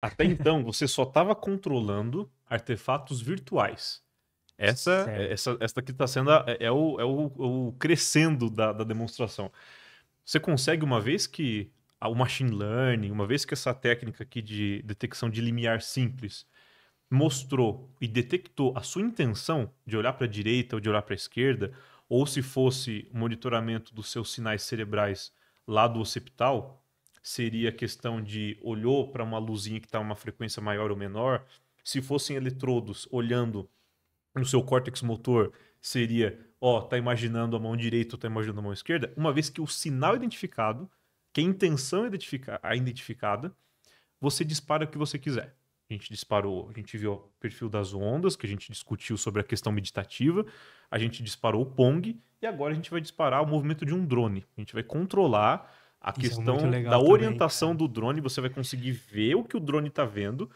Até então, você só estava controlando artefatos virtuais. Essa, essa, essa que está sendo a, é, é, o, é o, o crescendo da, da demonstração. Você consegue, uma vez que o machine learning, uma vez que essa técnica aqui de detecção de limiar simples mostrou e detectou a sua intenção de olhar para a direita ou de olhar para a esquerda, ou se fosse monitoramento dos seus sinais cerebrais lá do occipital, seria questão de olhou para uma luzinha que está uma frequência maior ou menor. Se fossem eletrodos olhando no seu córtex motor, seria, ó, tá imaginando a mão direita ou tá imaginando a mão esquerda, uma vez que o sinal identificado, que a intenção identifica, a identificada, você dispara o que você quiser. A gente disparou, a gente viu o perfil das ondas, que a gente discutiu sobre a questão meditativa, a gente disparou o Pong, e agora a gente vai disparar o movimento de um drone. A gente vai controlar a Isso é questão é da orientação do drone, você vai conseguir ver o que o drone está vendo.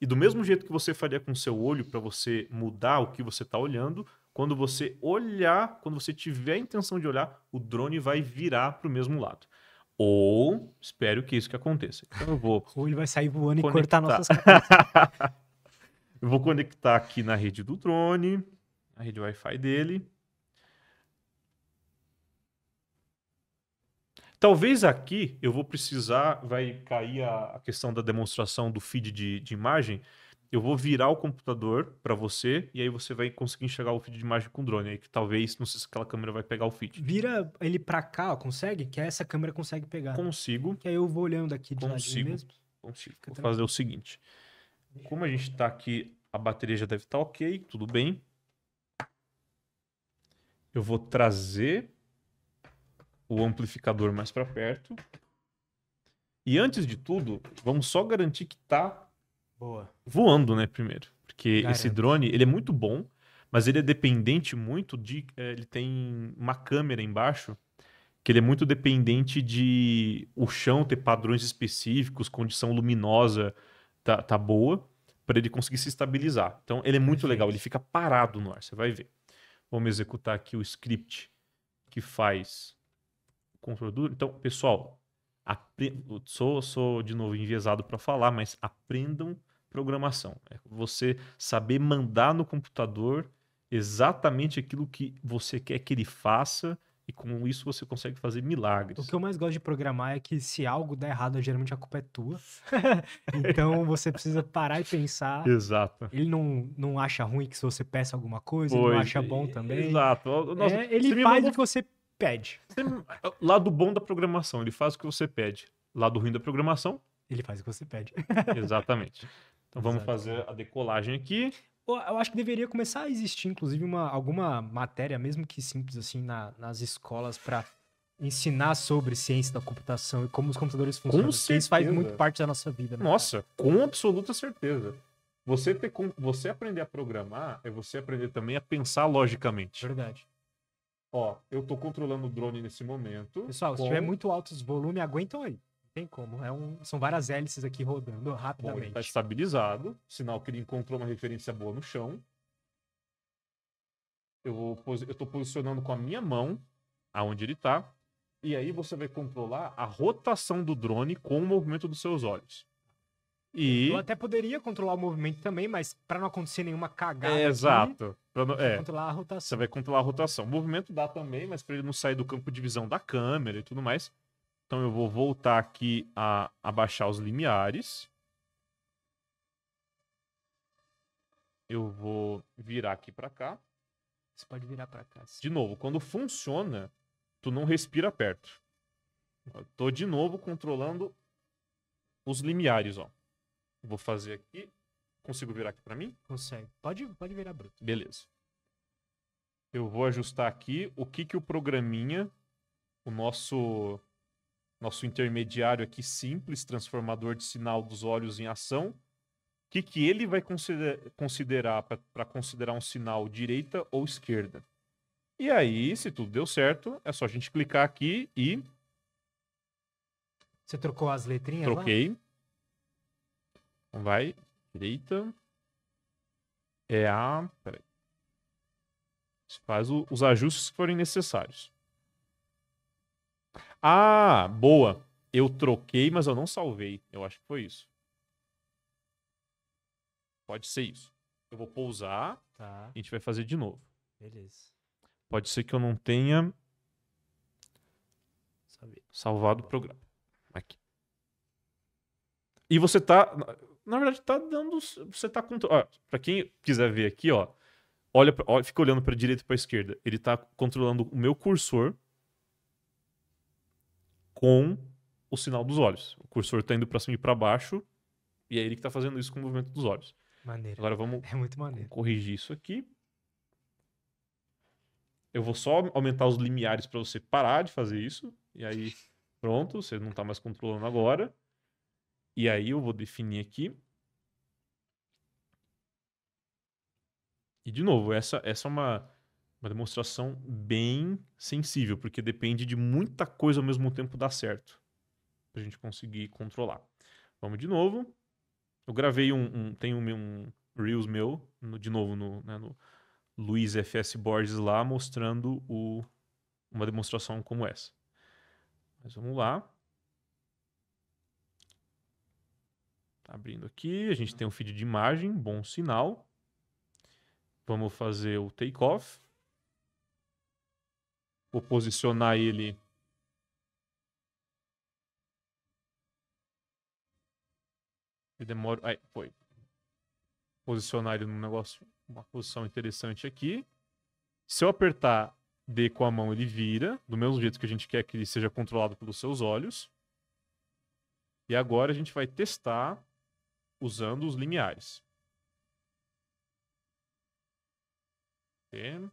E do mesmo jeito que você faria com o seu olho para você mudar o que você está olhando, quando você olhar, quando você tiver a intenção de olhar, o drone vai virar para o mesmo lado. Ou espero que isso que aconteça. Então eu vou. Ou ele vai sair voando conectar. e cortar nossas cabeças. eu vou conectar aqui na rede do drone, a rede Wi-Fi dele. Talvez aqui eu vou precisar, vai cair a, a questão da demonstração do feed de, de imagem. Eu vou virar o computador para você e aí você vai conseguir enxergar o feed de imagem com o drone. Aí que talvez, não sei se aquela câmera vai pegar o feed. Vira ele para cá, ó, consegue? Que essa câmera consegue pegar. Consigo. Que aí eu vou olhando aqui de Consigo. mesmo. Consigo. Fica vou tranquilo. fazer o seguinte. Como a gente está aqui, a bateria já deve estar tá ok, tudo bem. Eu vou trazer o amplificador mais para perto. E antes de tudo, vamos só garantir que tá Boa. voando, né, primeiro. Porque Garanto. esse drone, ele é muito bom, mas ele é dependente muito de... É, ele tem uma câmera embaixo, que ele é muito dependente de o chão ter padrões específicos, condição luminosa tá, tá boa, para ele conseguir se estabilizar. Então, ele é muito Perfeito. legal, ele fica parado no ar, você vai ver. Vamos executar aqui o script que faz então, pessoal, sou, sou de novo enviesado para falar, mas aprendam programação. É você saber mandar no computador exatamente aquilo que você quer que ele faça e com isso você consegue fazer milagres. O que eu mais gosto de programar é que se algo der errado, geralmente a culpa é tua. então você precisa parar e pensar. Exato. Ele não, não acha ruim que se você peça alguma coisa, pois, ele não acha bom também. Exato. Nossa, é, ele faz mandou... o que você pede. É, lado bom da programação, ele faz o que você pede. Lado ruim da programação. Ele faz o que você pede. Exatamente. Então vamos fazer a decolagem aqui. Eu acho que deveria começar a existir, inclusive, uma, alguma matéria, mesmo que simples, assim, na, nas escolas para ensinar sobre ciência da computação e como os computadores funcionam. Com isso faz muito parte da nossa vida. Né? Nossa, com absoluta certeza. Você, ter, você aprender a programar é você aprender também a pensar logicamente. Verdade. Ó, eu tô controlando o drone nesse momento. Pessoal, com... se tiver muito altos volume, aguentam aí. Não tem como. É um... São várias hélices aqui rodando rapidamente. Bom, ele tá estabilizado. Sinal que ele encontrou uma referência boa no chão. Eu, vou eu tô posicionando com a minha mão aonde ele tá. E aí você vai controlar a rotação do drone com o movimento dos seus olhos. E... Eu até poderia controlar o movimento também, mas para não acontecer nenhuma cagada. É, exato. não... é. controlar a rotação. Você vai controlar a rotação. O movimento dá também, mas para ele não sair do campo de visão da câmera e tudo mais. Então eu vou voltar aqui a abaixar os limiares. Eu vou virar aqui para cá. Você pode virar para cá. Sim. De novo, quando funciona, tu não respira perto. Eu tô de novo controlando os limiares, ó. Vou fazer aqui. Consigo virar aqui para mim? Consegue. Pode, pode virar bruto. Beleza. Eu vou ajustar aqui o que, que o programinha, o nosso nosso intermediário aqui simples, transformador de sinal dos olhos em ação, o que, que ele vai considerar para considerar um sinal direita ou esquerda. E aí, se tudo deu certo, é só a gente clicar aqui e. Você trocou as letrinhas? Troquei. Lá? Vai. Direita. É a. Peraí. Você faz o, os ajustes que forem necessários. Ah, boa. Eu troquei, mas eu não salvei. Eu acho que foi isso. Pode ser isso. Eu vou pousar. Tá. A gente vai fazer de novo. Beleza. Pode ser que eu não tenha Sabia. salvado o programa. Aqui. E você tá na verdade, tá dando. Você tá controlando. Para quem quiser ver aqui, ó, olha, pra... fica olhando para direita e para esquerda. Ele tá controlando o meu cursor com o sinal dos olhos. O cursor tá indo para cima e para baixo, e é ele que tá fazendo isso com o movimento dos olhos. Maneiro. Agora vamos é muito maneiro. corrigir isso aqui. Eu vou só aumentar os limiares para você parar de fazer isso. E aí, pronto, você não tá mais controlando agora. E aí eu vou definir aqui. E de novo, essa, essa é uma, uma demonstração bem sensível, porque depende de muita coisa ao mesmo tempo dar certo para a gente conseguir controlar. Vamos de novo. Eu gravei um, um tem um, um Reels meu, no, de novo no, né, no Luiz FS Borges lá, mostrando o, uma demonstração como essa. Mas vamos lá. Abrindo aqui, a gente tem um feed de imagem, bom sinal. Vamos fazer o takeoff. Vou posicionar ele Ele demoro. Aí, foi. Posicionar ele num negócio, uma posição interessante aqui. Se eu apertar D com a mão, ele vira, do mesmo jeito que a gente quer que ele seja controlado pelos seus olhos. E agora a gente vai testar usando os limiares. A gente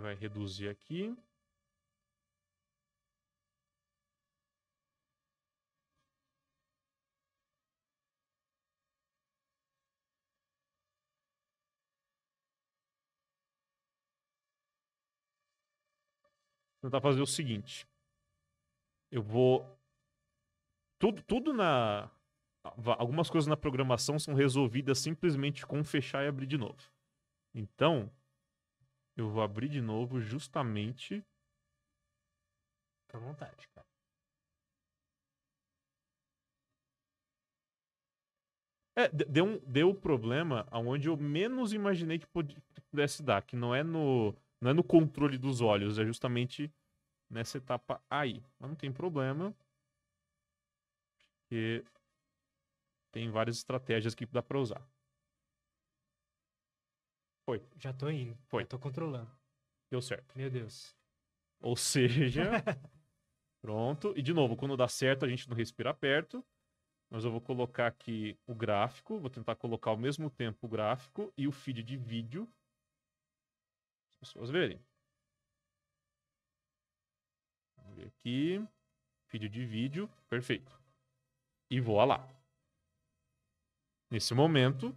vai reduzir aqui. tentar fazer o seguinte. Eu vou tudo, tudo na. Algumas coisas na programação são resolvidas simplesmente com fechar e abrir de novo. Então, eu vou abrir de novo justamente. Fica à vontade, cara. É, deu, o deu problema aonde eu menos imaginei que pudesse dar, que não é no não é no controle dos olhos, é justamente nessa etapa aí. Mas não tem problema. Porque tem várias estratégias que dá para usar. Foi. Já tô indo. Foi. Já tô controlando. Deu certo. Meu Deus. Ou seja, pronto. E de novo, quando dá certo, a gente não respira perto. Mas eu vou colocar aqui o gráfico. Vou tentar colocar ao mesmo tempo o gráfico e o feed de vídeo. As pessoas verem. Vamos ver aqui. Feed de vídeo. Perfeito e voa lá. Nesse momento,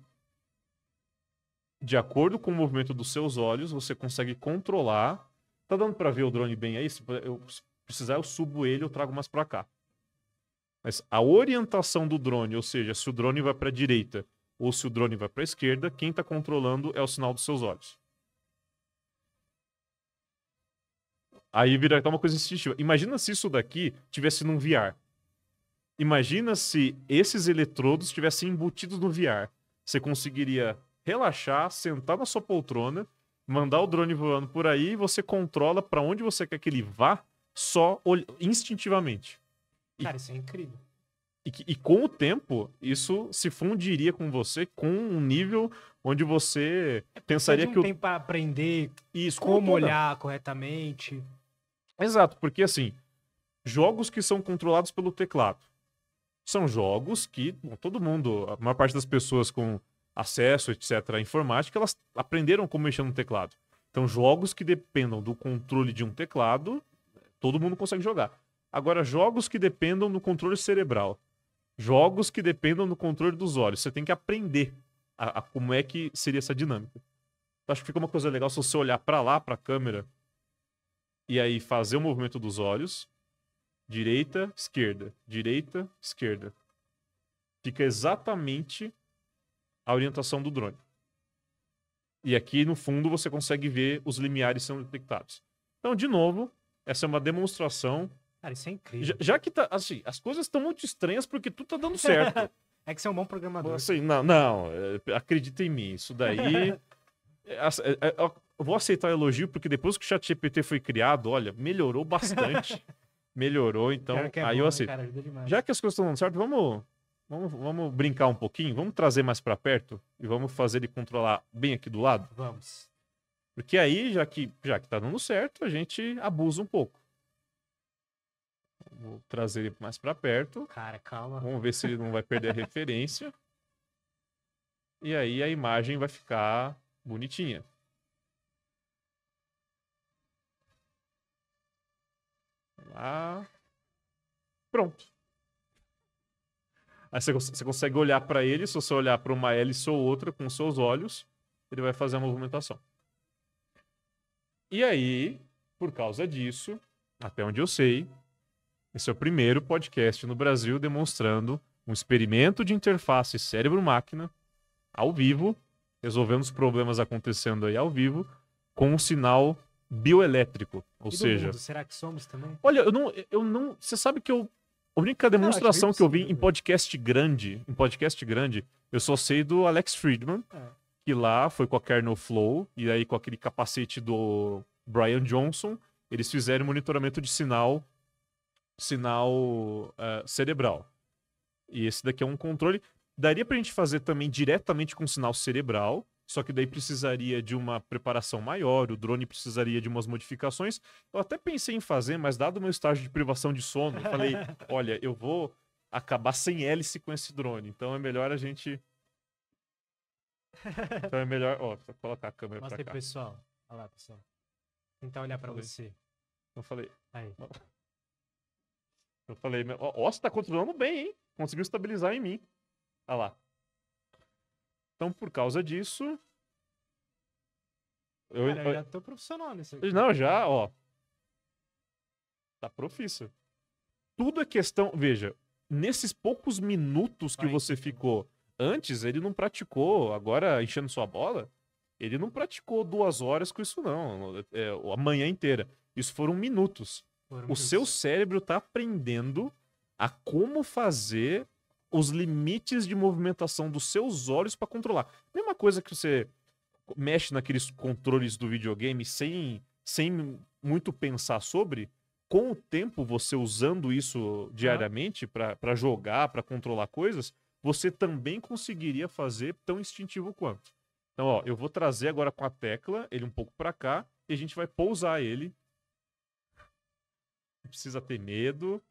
de acordo com o movimento dos seus olhos, você consegue controlar. Tá dando para ver o drone bem aí? Se eu precisar, eu subo ele, eu trago mais para cá. Mas a orientação do drone, ou seja, se o drone vai para a direita ou se o drone vai para a esquerda, quem está controlando é o sinal dos seus olhos. Aí vira tá uma coisa instintiva. Imagina se isso daqui tivesse num VR. Imagina se esses eletrodos estivessem embutidos no VR. Você conseguiria relaxar, sentar na sua poltrona, mandar o drone voando por aí e você controla para onde você quer que ele vá só instintivamente. Cara, e, isso é incrível. E, e, com o tempo, isso se fundiria com você com um nível onde você é pensaria um que. Não tem para aprender isso, como, como olhar corretamente. Exato, porque assim, jogos que são controlados pelo teclado são jogos que bom, todo mundo, a maior parte das pessoas com acesso, etc., à informática, elas aprenderam como mexer no teclado. Então, jogos que dependam do controle de um teclado, todo mundo consegue jogar. Agora, jogos que dependam do controle cerebral, jogos que dependam do controle dos olhos, você tem que aprender a, a como é que seria essa dinâmica. Então, acho que fica uma coisa legal se você olhar para lá, para a câmera, e aí fazer o movimento dos olhos, direita, esquerda, direita, esquerda. Fica exatamente a orientação do drone. E aqui no fundo você consegue ver os limiares sendo detectados. Então, de novo, essa é uma demonstração. Cara, isso é incrível. Já, já que tá, assim, as coisas estão muito estranhas porque tudo tá dando certo. é que você é um bom programador. Assim, não, não, é, acredita em mim. Isso daí. É, é, eu vou aceitar o elogio porque depois que o ChatGPT foi criado, olha, melhorou bastante. melhorou, então é aí bom, eu né, aceito. Cara, já que as coisas estão dando certo, vamos, vamos, vamos brincar um pouquinho, vamos trazer mais para perto e vamos fazer ele controlar bem aqui do lado? Vamos. Porque aí, já que, já que tá dando certo, a gente abusa um pouco. Vou trazer ele mais para perto. Cara, calma. Vamos ver se ele não vai perder a referência. E aí a imagem vai ficar bonitinha. lá. Ah. Pronto. Aí você, você consegue olhar para ele, se você olhar para uma hélice ou outra com seus olhos, ele vai fazer a movimentação. E aí, por causa disso, até onde eu sei, esse é o primeiro podcast no Brasil demonstrando um experimento de interface cérebro-máquina ao vivo, resolvendo os problemas acontecendo aí ao vivo, com um sinal bioelétrico, ou seja... Mundo, será que somos também? Olha, eu não, eu não... Você sabe que eu... A única demonstração que, eu vi em podcast grande, em podcast grande, eu só sei do Alex Friedman, é. que lá foi com a Kernel Flow, e aí com aquele capacete do Brian Johnson, eles fizeram monitoramento de sinal sinal uh, cerebral. E esse daqui é um controle. Daria pra gente fazer também diretamente com sinal cerebral, só que daí precisaria de uma preparação maior, o drone precisaria de umas modificações. Eu até pensei em fazer, mas dado o meu estágio de privação de sono, eu falei: olha, eu vou acabar sem hélice com esse drone. Então é melhor a gente. Então é melhor. Ó, oh, colocar a câmera Mostra pra aí, cá. pessoal. Olha lá, pessoal. Tentar olhar para você. Eu falei. Aí. Eu falei, ó, oh, você tá controlando bem, hein? Conseguiu estabilizar em mim. Olha lá. Então, por causa disso. Eu, Cara, eu já tô profissional nesse aqui. Não, já, ó. Tá profício. Tudo é questão. Veja, nesses poucos minutos que você ficou antes, ele não praticou, agora enchendo sua bola, ele não praticou duas horas com isso, não. É, a manhã inteira. Isso foram minutos. Foram o minutos. seu cérebro tá aprendendo a como fazer os limites de movimentação dos seus olhos para controlar. Mesma coisa que você mexe naqueles controles do videogame sem, sem muito pensar sobre, com o tempo você usando isso diariamente ah. para jogar, para controlar coisas, você também conseguiria fazer tão instintivo quanto. Então, ó, eu vou trazer agora com a tecla ele um pouco para cá e a gente vai pousar ele. Não precisa ter medo.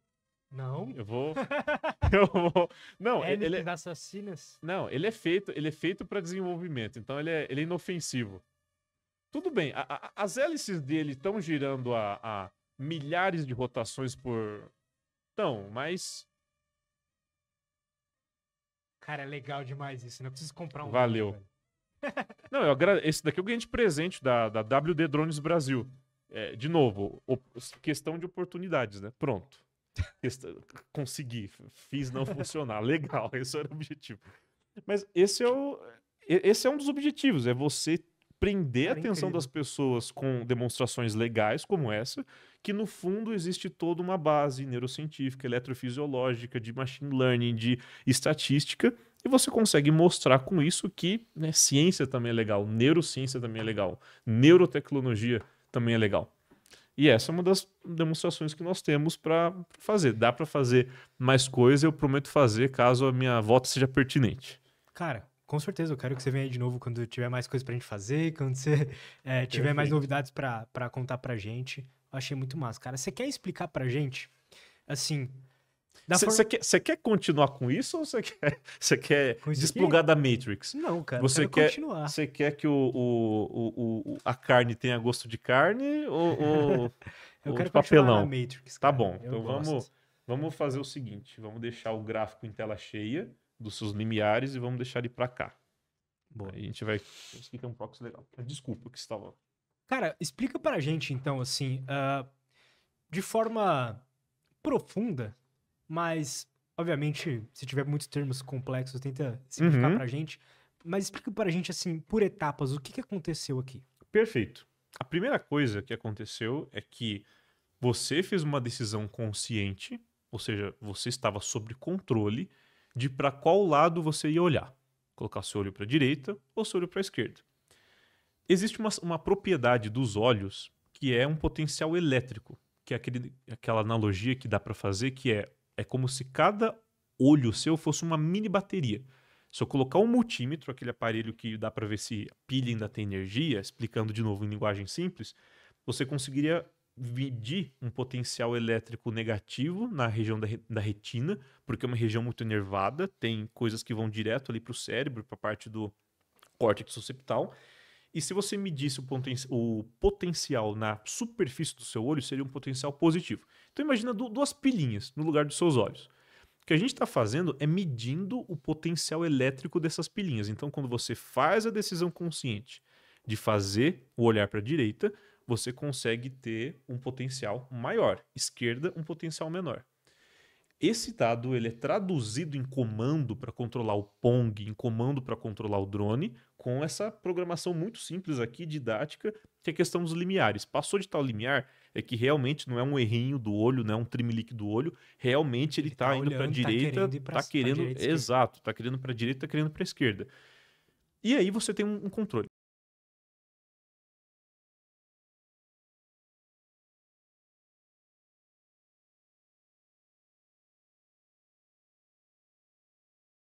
Não. Eu vou. eu vou. Não, é ele, assassinas. Não, ele é feito, ele é feito para desenvolvimento, então ele é, ele é inofensivo. Tudo bem, a, a, as hélices dele estão girando a, a, milhares de rotações por. Então, mas. Cara, é legal demais isso. Não né? precisa comprar um. Valeu. não, eu esse daqui eu é ganhei de presente da, da WD Drones Brasil. É, de novo, op... questão de oportunidades, né? Pronto. Consegui, fiz não funcionar. Legal, esse era o objetivo. Mas esse é, o, esse é um dos objetivos, é você prender a atenção incrível. das pessoas com demonstrações legais como essa, que no fundo existe toda uma base neurocientífica, eletrofisiológica, de machine learning, de estatística, e você consegue mostrar com isso que né, ciência também é legal, neurociência também é legal, neurotecnologia também é legal. E essa é uma das demonstrações que nós temos para fazer. Dá para fazer mais coisa, eu prometo fazer caso a minha volta seja pertinente. Cara, com certeza, eu quero que você venha aí de novo quando tiver mais coisa pra gente fazer, quando você é, tiver mais novidades para contar pra gente. Eu achei muito massa, cara. Você quer explicar pra gente, assim, você forma... quer, continuar com isso ou você quer, cê quer desplugar da Matrix? Não, cara, você quer continuar. Você quer que o, o, o, a carne tenha gosto de carne ou, ou, eu ou quero de papelão? Na Matrix, tá bom, eu então vamos, vamos fazer o seguinte: vamos deixar o gráfico em tela cheia dos seus limiares e vamos deixar ele para cá. Bom, Aí a gente vai. Esse aqui tem um proxy legal. Ah, desculpa que estava. Cara, explica pra gente então, assim, uh, de forma profunda, mas, obviamente, se tiver muitos termos complexos, tenta simplificar uhum. pra gente. Mas explica pra gente, assim, por etapas, o que, que aconteceu aqui. Perfeito. A primeira coisa que aconteceu é que você fez uma decisão consciente, ou seja, você estava sob controle de para qual lado você ia olhar. Colocar seu olho para a direita ou seu olho para a esquerda. Existe uma, uma propriedade dos olhos que é um potencial elétrico, que é aquele, aquela analogia que dá para fazer, que é é como se cada olho seu fosse uma mini bateria. Se eu colocar um multímetro, aquele aparelho que dá para ver se a pilha ainda tem energia, explicando de novo em linguagem simples, você conseguiria medir um potencial elétrico negativo na região da, re da retina, porque é uma região muito enervada, tem coisas que vão direto ali para o cérebro, para a parte do córtex occipital, e se você medisse o, poten o potencial na superfície do seu olho, seria um potencial positivo. Então imagina duas pilinhas no lugar dos seus olhos. O que a gente está fazendo é medindo o potencial elétrico dessas pilinhas. Então, quando você faz a decisão consciente de fazer o olhar para a direita, você consegue ter um potencial maior. Esquerda, um potencial menor. Esse dado ele é traduzido em comando para controlar o Pong, em comando para controlar o drone, com essa programação muito simples aqui, didática, que é a questão dos limiares. Passou de tal limiar, é que realmente não é um errinho do olho, não é um trimelique do olho, realmente ele está tá indo para a tá direita, está querendo, tá exato, está querendo para a direita, está querendo para a esquerda. E aí você tem um, um controle.